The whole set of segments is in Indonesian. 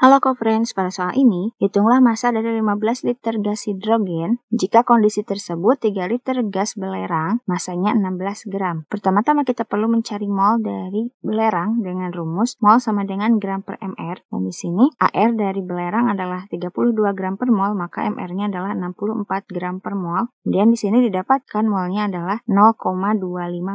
Halo co-friends, pada soal ini, hitunglah massa dari 15 liter gas hidrogen. Jika kondisi tersebut 3 liter gas belerang, masanya 16 gram. Pertama-tama kita perlu mencari mol dari belerang dengan rumus mol sama dengan gram per mR. Dan di sini AR dari belerang adalah 32 gram per mol, maka mR-nya adalah 64 gram per mol. Kemudian di sini didapatkan molnya adalah 0,25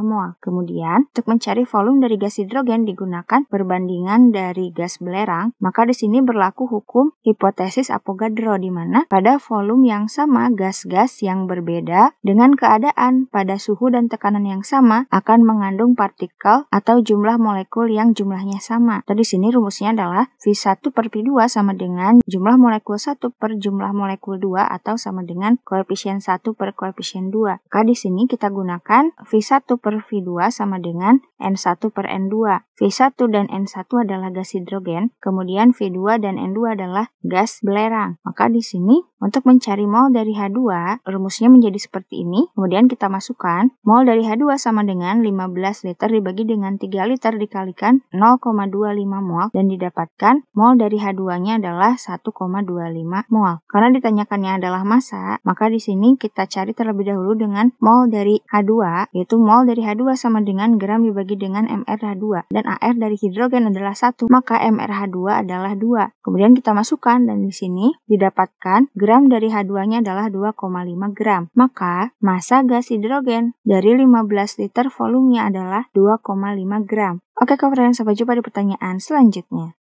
mol. Kemudian untuk mencari volume dari gas hidrogen digunakan perbandingan dari gas belerang, maka di sini ini berlaku hukum hipotesis Avogadro di mana pada volume yang sama gas-gas yang berbeda dengan keadaan pada suhu dan tekanan yang sama akan mengandung partikel atau jumlah molekul yang jumlahnya sama. Jadi sini rumusnya adalah V1 per v 2 sama dengan jumlah molekul 1 per jumlah molekul 2 atau sama dengan koefisien 1 per koefisien 2. Maka di sini kita gunakan V1 per V2 sama dengan N1 per N2. V1 dan N1 adalah gas hidrogen, kemudian V2 dan N2 adalah gas belerang. Maka di sini untuk mencari mol dari H2, rumusnya menjadi seperti ini. Kemudian kita masukkan mol dari H2 sama dengan 15 liter dibagi dengan 3 liter dikalikan 0,25 mol dan didapatkan mol dari H2-nya adalah 1,25 mol. Karena ditanyakannya adalah massa, maka di sini kita cari terlebih dahulu dengan mol dari H2, yaitu mol dari H2 sama dengan gram dibagi dengan mRH2 dan AR dari hidrogen adalah 1, maka mRH2 adalah 2 Kemudian kita masukkan dan di sini didapatkan gram dari H2-nya adalah 2,5 gram. Maka massa gas hidrogen dari 15 liter volumenya adalah 2,5 gram. Oke, kawan sampai jumpa di pertanyaan selanjutnya.